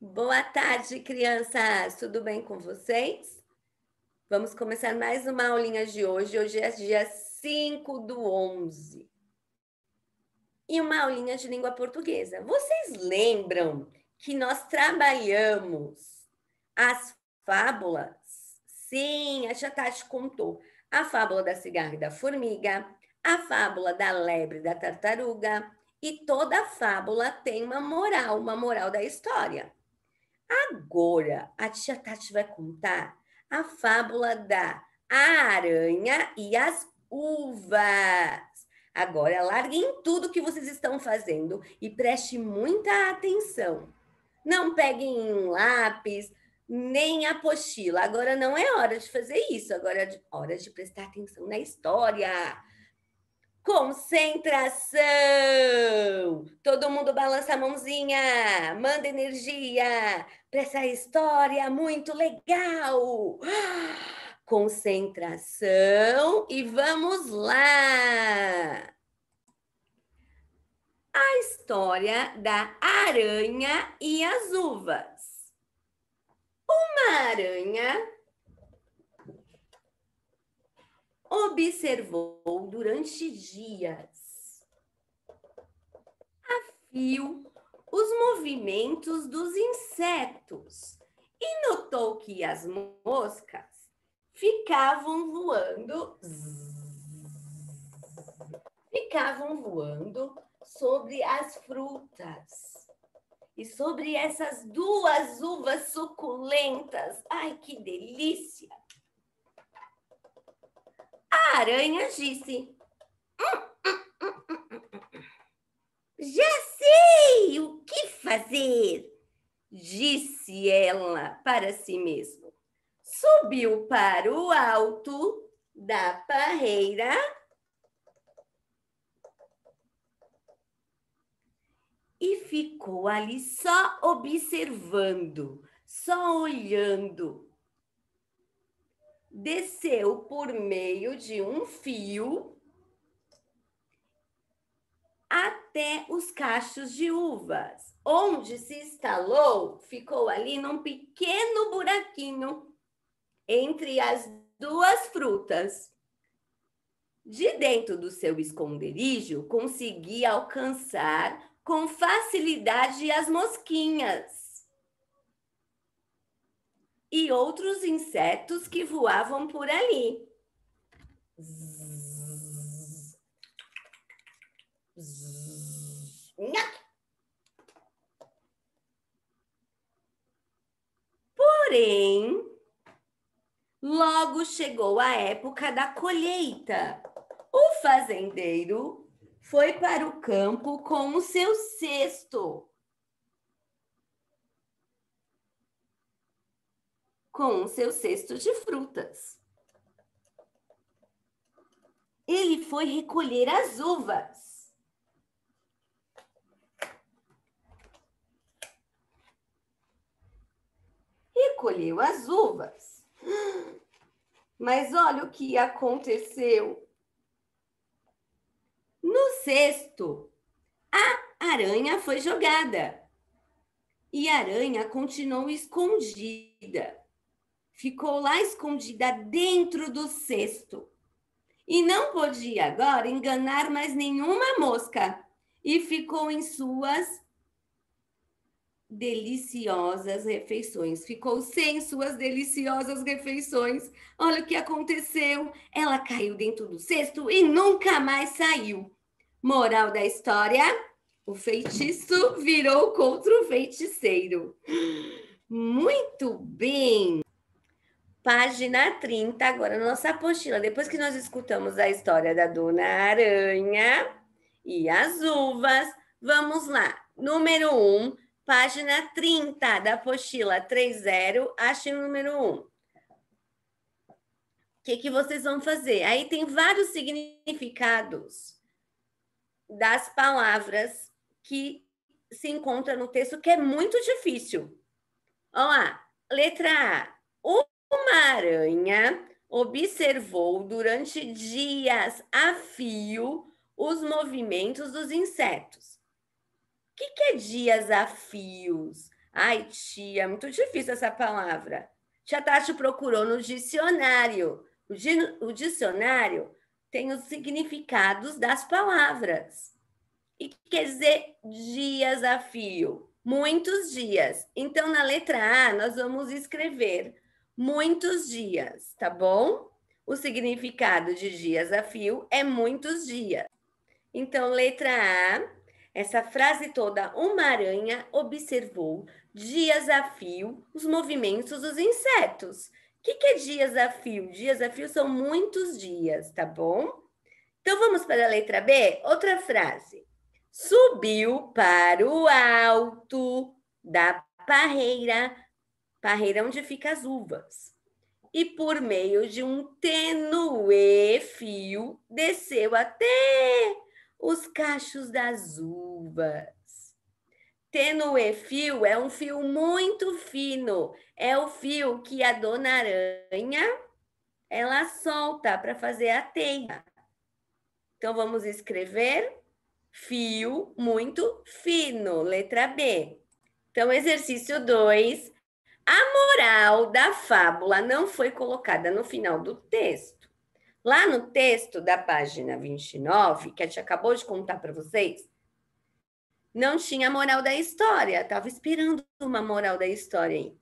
Boa tarde, crianças! Tudo bem com vocês? Vamos começar mais uma aulinha de hoje. Hoje é dia 5 do 11. E uma aulinha de língua portuguesa. Vocês lembram que nós trabalhamos as fábulas? Sim, a tia contou. A fábula da cigarra e da formiga, a fábula da lebre e da tartaruga, e toda fábula tem uma moral, uma moral da história. Agora, a tia tá, Tati vai contar a fábula da aranha e as uvas. Agora, larguem tudo que vocês estão fazendo e preste muita atenção. Não peguem um lápis, nem a apostila. Agora não é hora de fazer isso, agora é hora de prestar atenção na história. Concentração! Todo mundo balança a mãozinha, manda energia para essa história muito legal! Concentração e vamos lá! A história da aranha e as uvas. Uma aranha observou durante dias a fio os movimentos dos insetos e notou que as moscas ficavam voando ficavam voando sobre as frutas e sobre essas duas uvas suculentas. Ai, que delícia! A aranha disse: Já sei o que fazer, disse ela para si mesma. Subiu para o alto da parreira e ficou ali só observando, só olhando desceu por meio de um fio até os cachos de uvas, onde se instalou, ficou ali num pequeno buraquinho entre as duas frutas. De dentro do seu esconderijo, conseguia alcançar com facilidade as mosquinhas e outros insetos que voavam por ali. Porém, logo chegou a época da colheita. O fazendeiro foi para o campo com o seu cesto com o seu cesto de frutas. Ele foi recolher as uvas. Recolheu as uvas. Mas olha o que aconteceu. No cesto, a aranha foi jogada e a aranha continuou escondida ficou lá escondida dentro do cesto. E não podia agora enganar mais nenhuma mosca, e ficou em suas deliciosas refeições. Ficou sem suas deliciosas refeições. Olha o que aconteceu. Ela caiu dentro do cesto e nunca mais saiu. Moral da história: o feitiço virou contra o feiticeiro. Muito bem página 30, agora na nossa apostila. Depois que nós escutamos a história da Dona Aranha e as uvas, vamos lá. Número 1, um, página 30 da apostila 30, achem o número 1. Um. O que, que vocês vão fazer? Aí tem vários significados das palavras que se encontram no texto, que é muito difícil. Olha lá, letra A. Uma aranha observou durante dias a fio os movimentos dos insetos. O que, que é dias a fios? Ai, tia, muito difícil essa palavra. Tia Tati procurou no dicionário. O, di o dicionário tem os significados das palavras. E quer dizer dias a fio, muitos dias. Então, na letra A, nós vamos escrever muitos dias, tá bom? O significado de dias a fio é muitos dias. Então, letra A, essa frase toda, uma aranha observou dias a fio os movimentos dos insetos. O que, que é dias a fio? Dias a fio são muitos dias, tá bom? Então vamos para a letra B, outra frase. Subiu para o alto da parreira parreira é onde ficam as uvas. E por meio de um tenue fio, desceu até os cachos das uvas. Tenue fio é um fio muito fino, é o fio que a dona aranha ela solta para fazer a teia. Então vamos escrever fio muito fino, letra B. Então exercício 2, a moral da fábula não foi colocada no final do texto. Lá no texto da página 29, que a gente acabou de contar para vocês, não tinha a moral da história. Estava esperando uma moral da história aí.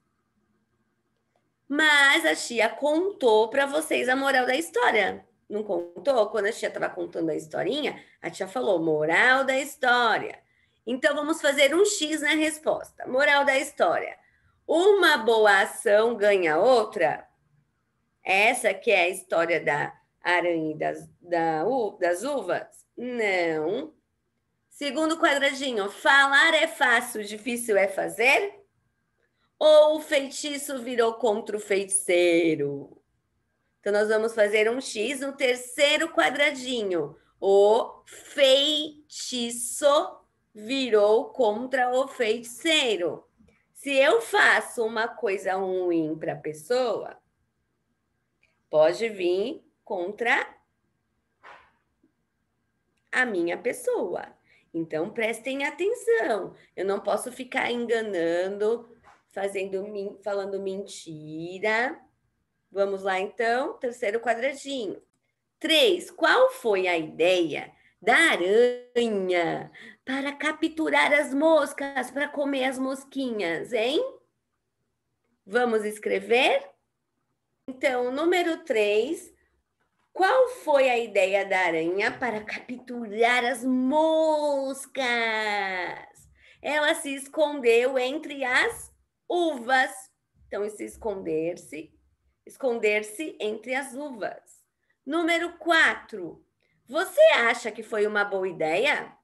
Mas a tia contou para vocês a moral da história. Não contou? Quando a tia estava contando a historinha, a tia falou moral da história. Então vamos fazer um X na resposta. Moral da história. Uma boa ação ganha outra. Essa que é a história da aranha e das, da, das uvas? Não. Segundo quadradinho, falar é fácil, difícil é fazer? Ou o feitiço virou contra o feiticeiro? Então, nós vamos fazer um X no terceiro quadradinho. O feitiço virou contra o feiticeiro. Se eu faço uma coisa ruim para a pessoa, pode vir contra a minha pessoa. Então prestem atenção. Eu não posso ficar enganando, fazendo falando mentira. Vamos lá então, terceiro quadradinho. Três. Qual foi a ideia da aranha para capturar as moscas, para comer as mosquinhas, hein? Vamos escrever? Então, número 3. Qual foi a ideia da aranha para capturar as moscas? Ela se escondeu entre as uvas. Então, se é esconder-se, esconder-se entre as uvas. Número 4. Você acha que foi uma boa ideia?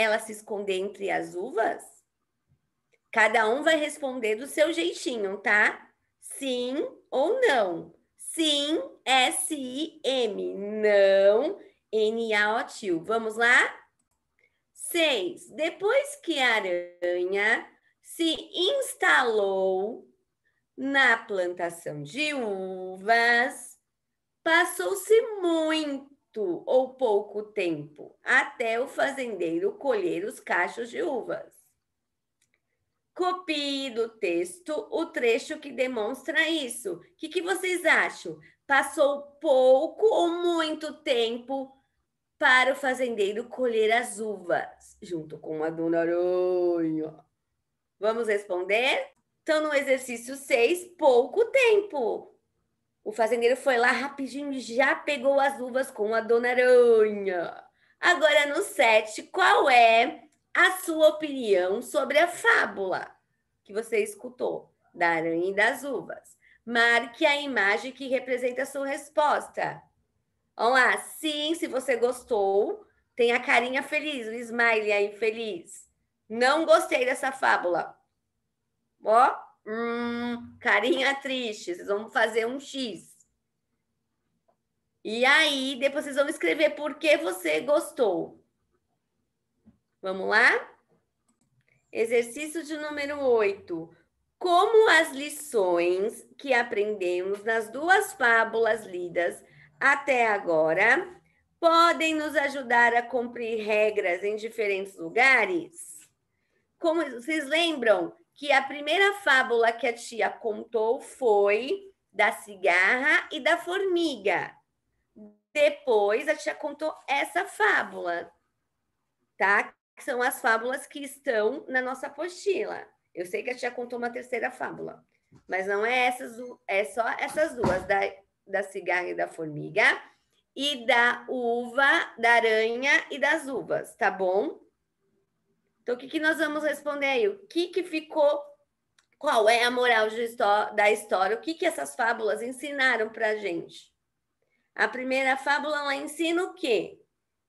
ela se esconder entre as uvas? Cada um vai responder do seu jeitinho, tá? Sim ou não. Sim, S-I-M. Não, N-A-O-T-I-O. Vamos lá? Seis. Depois que a aranha se instalou na plantação de uvas, passou-se muito muito ou pouco tempo até o fazendeiro colher os cachos de uvas. Copie do texto o trecho que demonstra isso. O que, que vocês acham? Passou pouco ou muito tempo para o fazendeiro colher as uvas, junto com a dona Aranha? Vamos responder? Então, no exercício 6, pouco tempo. O fazendeiro foi lá rapidinho e já pegou as uvas com a dona aranha. Agora no set, qual é a sua opinião sobre a fábula que você escutou da aranha e das uvas? Marque a imagem que representa a sua resposta. Vamos lá, sim, se você gostou, tem a carinha feliz, o smile aí feliz. Não gostei dessa fábula. Ó, Hum, carinha triste. Vocês vão fazer um X. E aí, depois vocês vão escrever por que você gostou. Vamos lá? Exercício de número 8. Como as lições que aprendemos nas duas fábulas lidas até agora podem nos ajudar a cumprir regras em diferentes lugares? Como vocês lembram que a primeira fábula que a tia contou foi da cigarra e da formiga. Depois a tia contou essa fábula, tá? Que são as fábulas que estão na nossa apostila. Eu sei que a tia contou uma terceira fábula, mas não é essas, é só essas duas, da, da cigarra e da formiga, e da uva, da aranha e das uvas, tá bom? Então, o que, que nós vamos responder aí? O que, que ficou? Qual é a moral da história? O que, que essas fábulas ensinaram para a gente? A primeira fábula ela ensina o quê?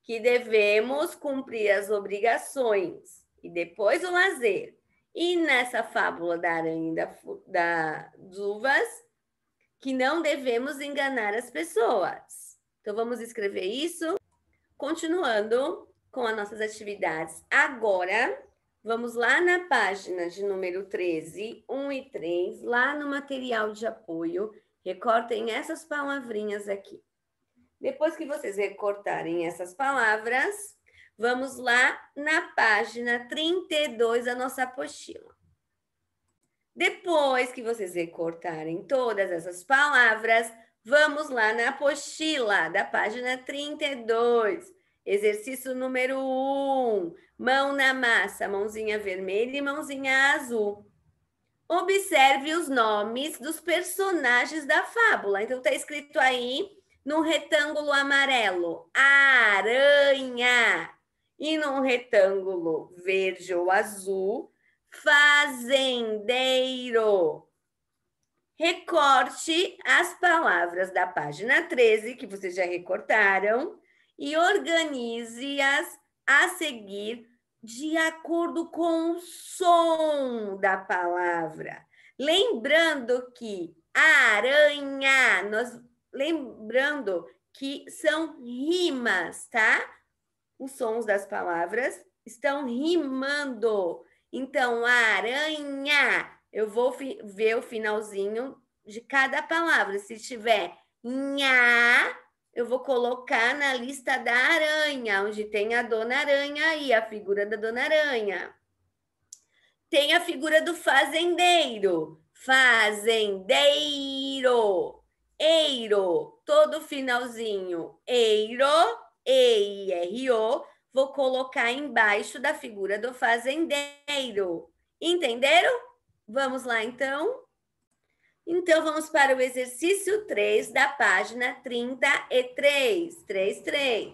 Que devemos cumprir as obrigações e depois o lazer. E nessa fábula da aranha da, da, das uvas, que não devemos enganar as pessoas. Então vamos escrever isso. Continuando com as nossas atividades. Agora, vamos lá na página de número 13, 1 e 3, lá no material de apoio, recortem essas palavrinhas aqui. Depois que vocês recortarem essas palavras, vamos lá na página 32 da nossa apostila. Depois que vocês recortarem todas essas palavras, vamos lá na apostila da página 32. Exercício número um, mão na massa, mãozinha vermelha e mãozinha azul. Observe os nomes dos personagens da fábula. Então, está escrito aí num retângulo amarelo, aranha, e num retângulo verde ou azul, fazendeiro. Recorte as palavras da página 13, que vocês já recortaram, e organize-as a seguir de acordo com o som da palavra. Lembrando que a aranha, nós lembrando que são rimas, tá? Os sons das palavras estão rimando. Então, aranha, eu vou ver o finalzinho de cada palavra. Se tiver nha, eu vou colocar na lista da aranha, onde tem a Dona Aranha e a figura da Dona Aranha. Tem a figura do fazendeiro. Fazendeiro. Eiro. Todo finalzinho. Eiro. E-I-R-O. Vou colocar embaixo da figura do fazendeiro. Entenderam? Vamos lá, então. Então, vamos para o exercício 3 da página 33. 33.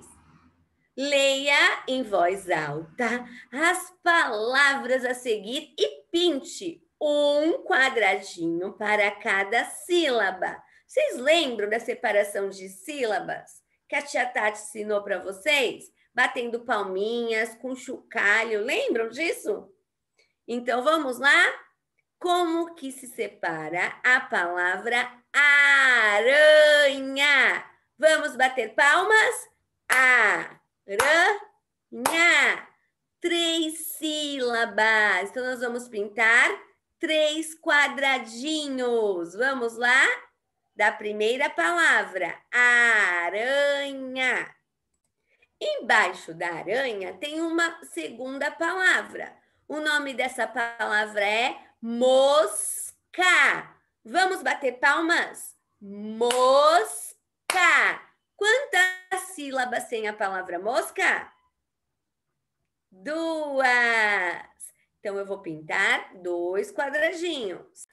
Leia em voz alta as palavras a seguir e pinte um quadradinho para cada sílaba. Vocês lembram da separação de sílabas que a tia Tati ensinou para vocês? Batendo palminhas, com chocalho, lembram disso? Então vamos lá? como que se separa a palavra aranha? Vamos bater palmas? Aranha. Três sílabas. Então, nós vamos pintar três quadradinhos. Vamos lá? Da primeira palavra, aranha. Embaixo da aranha tem uma segunda palavra. O nome dessa palavra é Mosca. Vamos bater palmas? Mosca. Quantas sílabas tem a palavra mosca? Duas. Então, eu vou pintar dois quadradinhos.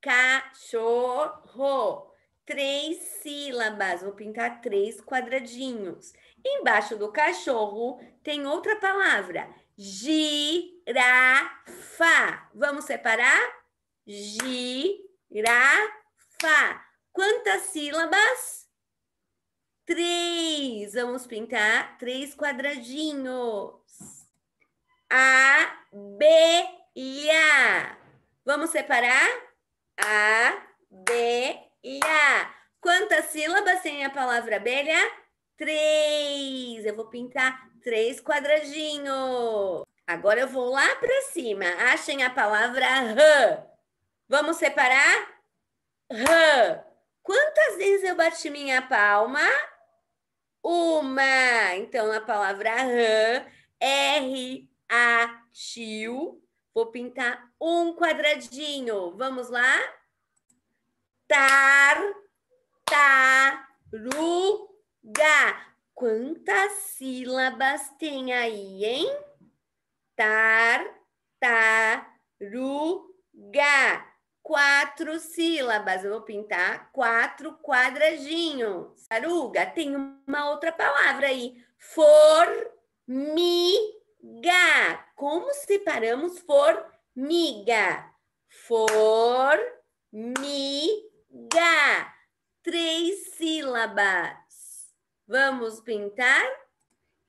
Cachorro. Três sílabas. Vou pintar três quadradinhos. Embaixo do cachorro tem outra palavra. g girafa. Vamos separar? Girafa. Quantas sílabas? Três. Vamos pintar três quadradinhos. A, B A. Vamos separar? A, B A. Quantas sílabas tem a palavra abelha? Três. Eu vou pintar três quadradinhos. Agora eu vou lá para cima. Achem a palavra R. Vamos separar? R. Quantas vezes eu bati minha palma? Uma. Então, a palavra R. R, A, tio. Vou pintar um quadradinho. Vamos lá? Tar, taruga. Quantas sílabas tem aí, hein? Tartaruga. Quatro sílabas. Eu vou pintar quatro quadradinhos. Taruga. Tem uma outra palavra aí. Formiga. Como separamos formiga? Formiga. Três sílabas. Vamos pintar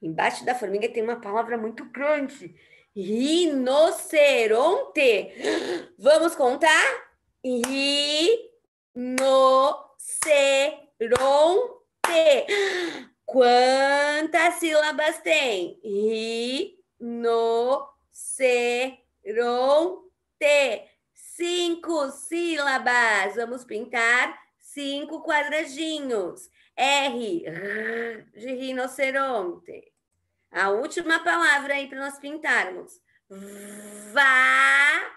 Embaixo da formiga tem uma palavra muito grande. Rinoceronte. Vamos contar? Rinoceronte. Quantas sílabas tem? Rinoceronte. Cinco sílabas. Vamos pintar cinco quadradinhos. R, R de rinoceronte. A última palavra aí para nós pintarmos. Vaca.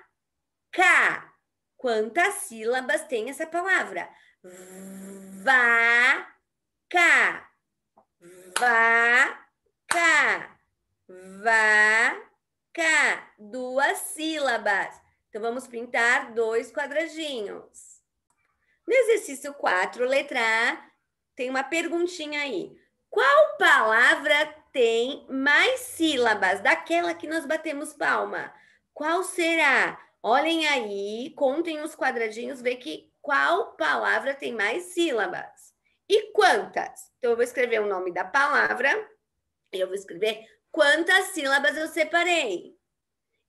Quantas sílabas tem essa palavra? Vaca. Vaca. Vaca. Duas sílabas. Então vamos pintar dois quadradinhos. No exercício 4, letra A, tem uma perguntinha aí. Qual palavra tem mais sílabas daquela que nós batemos palma. Qual será? Olhem aí, contem os quadradinhos, vê que qual palavra tem mais sílabas e quantas. Então eu vou escrever o nome da palavra e eu vou escrever quantas sílabas eu separei.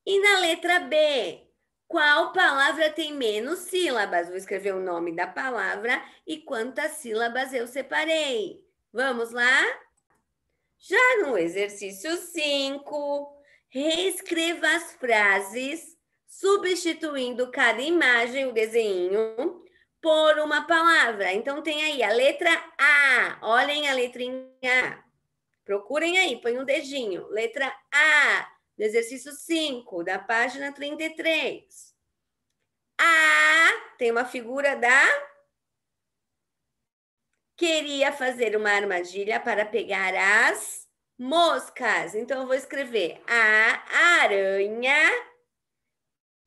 E na letra B, qual palavra tem menos sílabas? Vou escrever o nome da palavra e quantas sílabas eu separei. Vamos lá? Já no exercício 5, reescreva as frases substituindo cada imagem, o desenho, por uma palavra. Então tem aí a letra A. Olhem a letrinha A. Procurem aí, põe um dedinho. Letra A, do exercício 5, da página 33. A tem uma figura da queria fazer uma armadilha para pegar as moscas. Então, eu vou escrever a aranha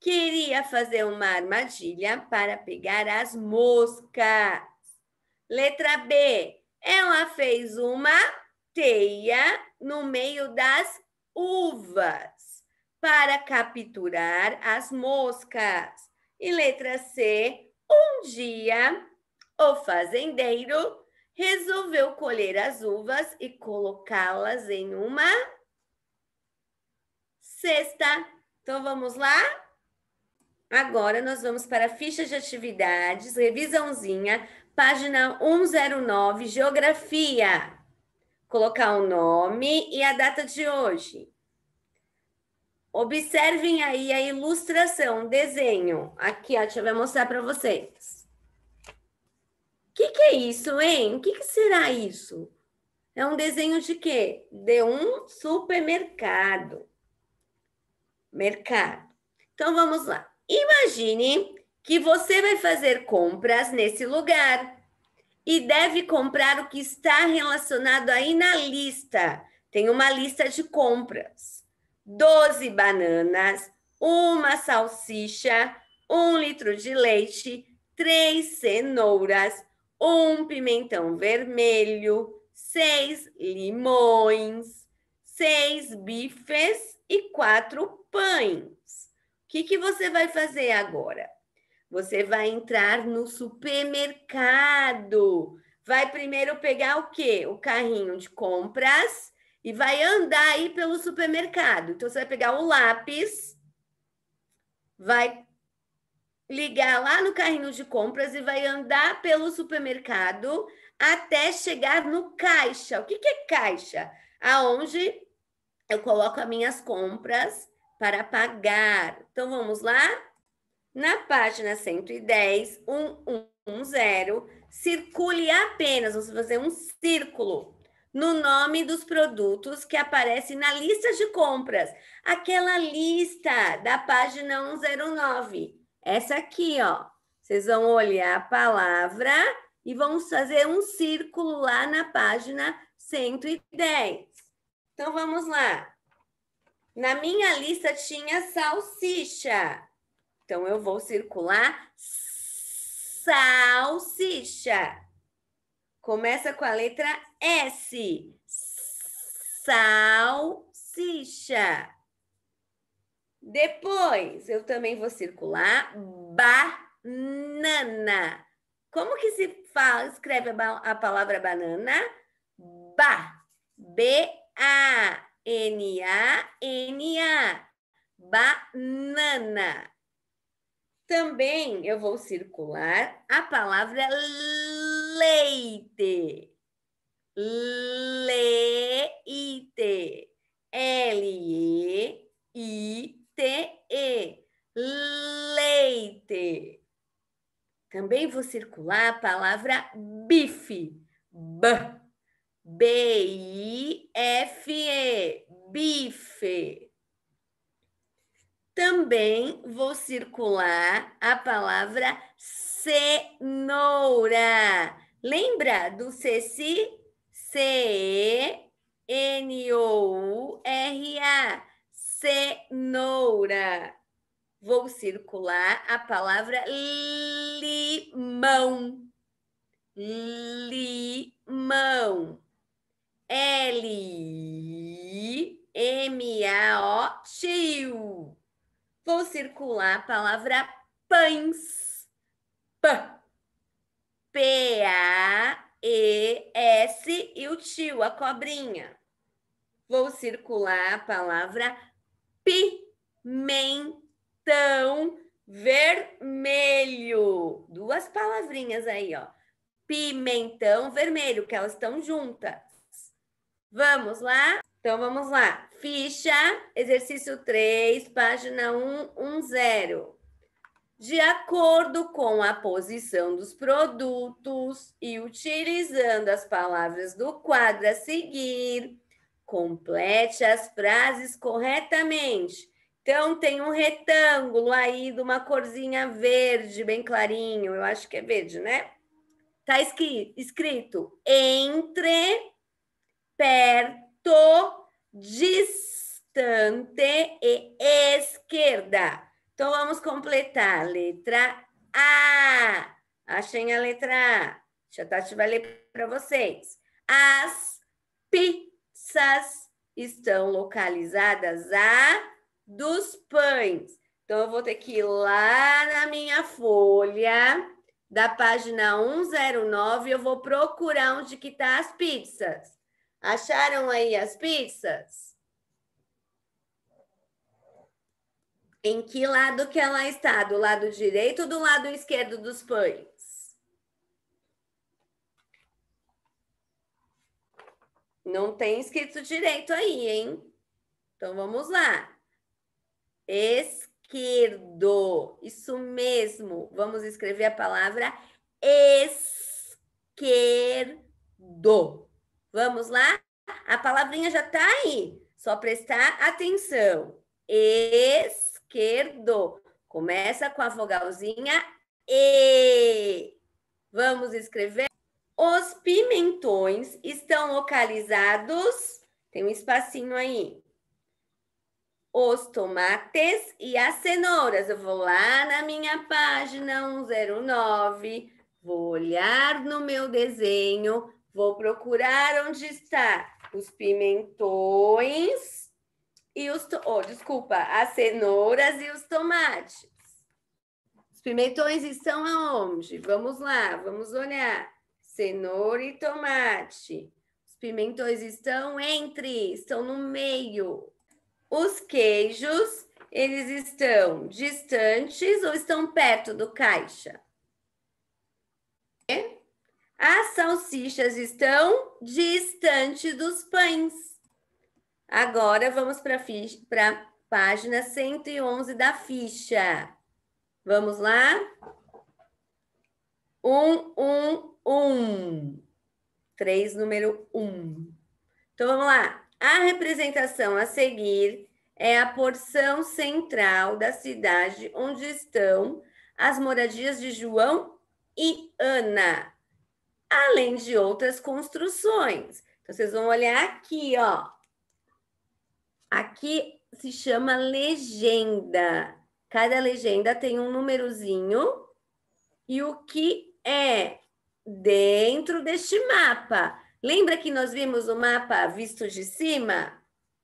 queria fazer uma armadilha para pegar as moscas. Letra B. Ela fez uma teia no meio das uvas para capturar as moscas. E letra C. Um dia, o fazendeiro resolveu colher as uvas e colocá-las em uma cesta. Então vamos lá? Agora nós vamos para fichas de atividades, revisãozinha, página 109, geografia. Colocar o nome e a data de hoje. Observem aí a ilustração, desenho. Aqui, a deixa vai mostrar para vocês que, que é isso, hein? O que, que será isso? É um desenho de quê? De um supermercado. Mercado. Então vamos lá. Imagine que você vai fazer compras nesse lugar e deve comprar o que está relacionado aí na lista. Tem uma lista de compras: 12 bananas, uma salsicha, um litro de leite, três cenouras, um pimentão vermelho, seis limões, seis bifes e quatro pães. O que, que você vai fazer agora? Você vai entrar no supermercado. Vai primeiro pegar o quê? O carrinho de compras e vai andar aí pelo supermercado. Então você vai pegar o lápis, vai ligar lá no carrinho de compras e vai andar pelo supermercado até chegar no caixa. O que, que é caixa? Aonde eu coloco as minhas compras para pagar. Então vamos lá? Na página 110, 110, circule apenas, você fazer um círculo no nome dos produtos que aparecem na lista de compras, aquela lista da página 109. Essa aqui, ó. Vocês vão olhar a palavra e vão fazer um círculo lá na página 110. Então vamos lá. Na minha lista tinha salsicha. Então eu vou circular salsicha. Começa com a letra S. Salsicha. Depois, eu também vou circular banana. Como que se fala, escreve a, a palavra banana? Ba. B-A. N-A-N-A. Banana. Também eu vou circular a palavra leite. Leite. L-E-I-T. T-E. Leite. Também vou circular a palavra bife. B. B-I-F-E. Bife. Também vou circular a palavra cenoura. Lembra do Ceci? C-E-N-O-U-R-A cenoura. Vou circular a palavra limão. Limão. l i m a o tio. Vou circular a palavra pães. P. P-A-E-S e o tio, a cobrinha. Vou circular a palavra pimentão vermelho. Duas palavrinhas aí, ó. Pimentão vermelho, que elas estão juntas. Vamos lá? Então vamos lá. Ficha, exercício 3, página 110. De acordo com a posição dos produtos e utilizando as palavras do quadro a seguir, Complete as frases corretamente. Então, tem um retângulo aí de uma corzinha verde, bem clarinho. Eu acho que é verde, né? Tá escrito entre, perto, distante e esquerda. Então, vamos completar. Letra A. Achem a letra A. Deixa a Tati vai ler para vocês. As, pi, pizzas estão localizadas a dos pães. Então, eu vou ter que ir lá na minha folha da página 109, eu vou procurar onde que tá as pizzas. Acharam aí as pizzas? Em que lado que ela está? Do lado direito ou do lado esquerdo dos pães? Não tem escrito direito aí, hein? Então vamos lá. Esquerdo. Isso mesmo. Vamos escrever a palavra esquerdo. Vamos lá? A palavrinha já tá aí. Só prestar atenção. Esquerdo. Começa com a vogalzinha E. Vamos escrever? Os pimentões estão localizados, tem um espacinho aí. Os tomates e as cenouras. Eu vou lá na minha página 109, vou olhar no meu desenho, vou procurar onde está os pimentões e os, oh, desculpa, as cenouras e os tomates. Os pimentões estão aonde? Vamos lá, vamos olhar cenoura e tomate. Os pimentões estão entre, estão no meio. Os queijos, eles estão distantes ou estão perto do caixa? As salsichas estão distantes dos pães. Agora vamos para a página 111 da ficha. Vamos lá? Um, um, um. Três, número um. Então vamos lá. A representação a seguir é a porção central da cidade onde estão as moradias de João e Ana, além de outras construções. Então vocês vão olhar aqui, ó. Aqui se chama legenda. Cada legenda tem um númerozinho e o que é dentro deste mapa. Lembra que nós vimos o mapa visto de cima?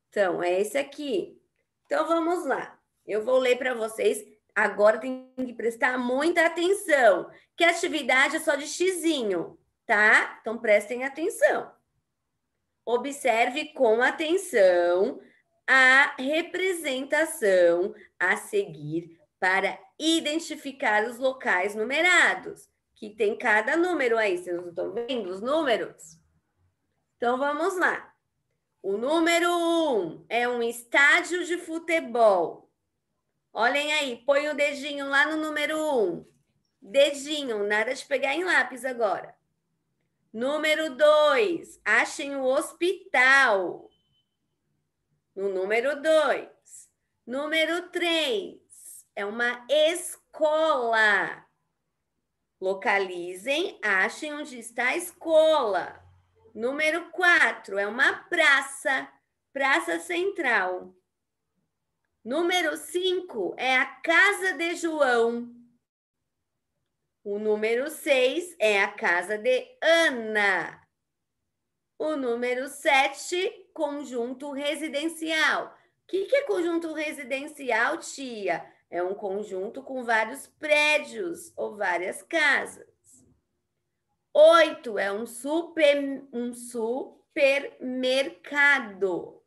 Então, é esse aqui. Então, vamos lá. Eu vou ler para vocês. Agora tem que prestar muita atenção, que a atividade é só de xizinho, tá? Então, prestem atenção. Observe com atenção a representação a seguir para identificar os locais numerados que tem cada número aí. Vocês não estão vendo os números? Então vamos lá. O número 1 um é um estádio de futebol. Olhem aí, põe o dedinho lá no número 1. Um. Dedinho, nada de pegar em lápis agora. Número 2, achem o hospital. No número 2. Número 3, é uma escola. Localizem, achem onde está a escola. Número 4 é uma praça, Praça Central. Número 5 é a Casa de João. O número 6 é a Casa de Ana. O número 7, conjunto residencial. O que, que é conjunto residencial, tia? É um conjunto com vários prédios ou várias casas. Oito é um, super, um supermercado.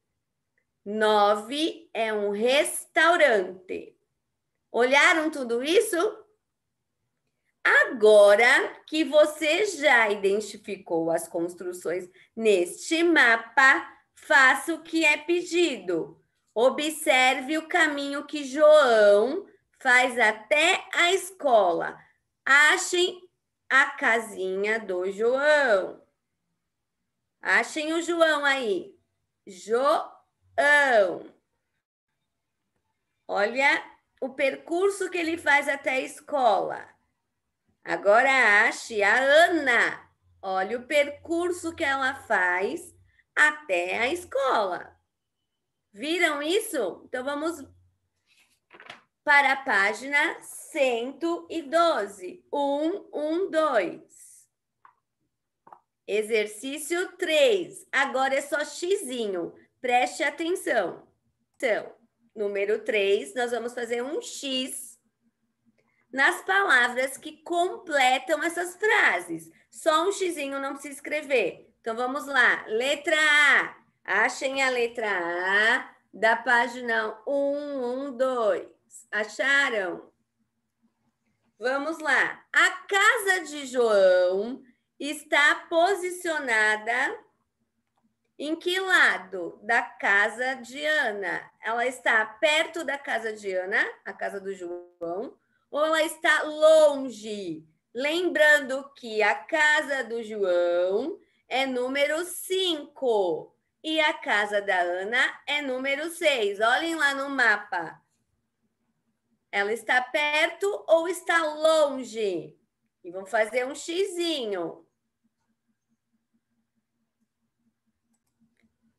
Nove é um restaurante. Olharam tudo isso? Agora que você já identificou as construções neste mapa, faça o que é pedido. Observe o caminho que João faz até a escola. Achem a casinha do João. Achem o João aí. João. Olha o percurso que ele faz até a escola. Agora ache a Ana. Olha o percurso que ela faz até a escola. Viram isso? Então vamos para a página 112. 1, 1, 2. Exercício 3. Agora é só xizinho. Preste atenção. Então, número 3, nós vamos fazer um X nas palavras que completam essas frases. Só um xizinho não precisa escrever. Então vamos lá. Letra A Achem a letra A da página 112. Acharam? Vamos lá. A casa de João está posicionada em que lado da casa de Ana? Ela está perto da casa de Ana, a casa do João, ou ela está longe? Lembrando que a casa do João é número 5. E a casa da Ana é número 6. Olhem lá no mapa. Ela está perto ou está longe? E vão fazer um xizinho.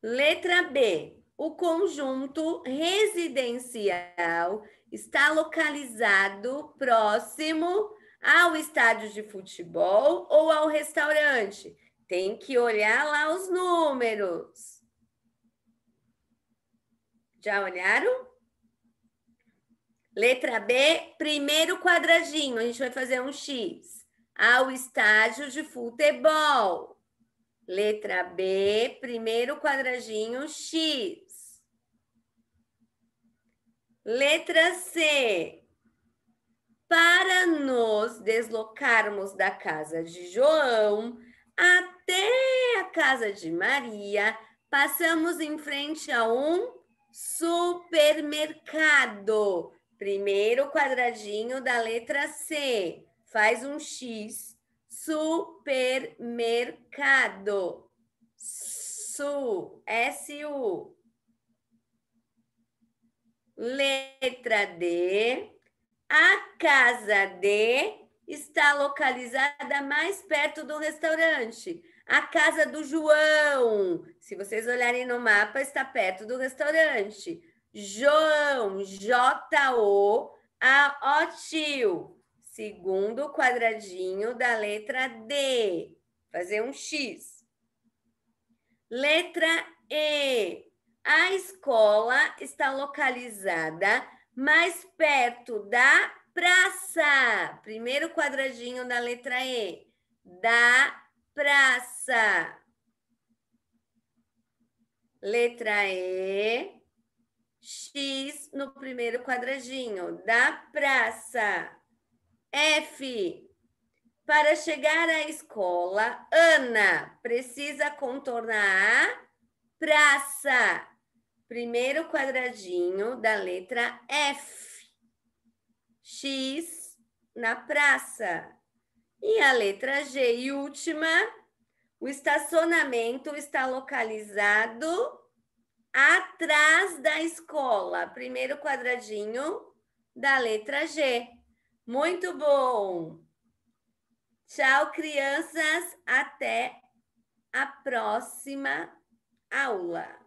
Letra B. O conjunto residencial está localizado próximo ao estádio de futebol ou ao restaurante. Tem que olhar lá os números. Já olharam? Letra B, primeiro quadradinho, a gente vai fazer um X. Ao estágio de futebol. Letra B, primeiro quadradinho, X. Letra C. Para nos deslocarmos da casa de João, até a casa de Maria, passamos em frente a um supermercado. Primeiro quadradinho da letra C, faz um X. Supermercado. Su, S-U. Letra D. A casa D está localizada mais perto do restaurante. A casa do João, se vocês olharem no mapa, está perto do restaurante. João, J-O-A-O-Tio, segundo quadradinho da letra D. Fazer um X. Letra E. A escola está localizada mais perto da praça. Primeiro quadradinho da letra E. Da praça. Letra E, X no primeiro quadradinho, da praça. F, para chegar à escola, Ana precisa contornar a praça. Primeiro quadradinho da letra F. X na praça. E a letra G e última, o estacionamento está localizado atrás da escola, primeiro quadradinho da letra G. Muito bom! Tchau, crianças, até a próxima aula.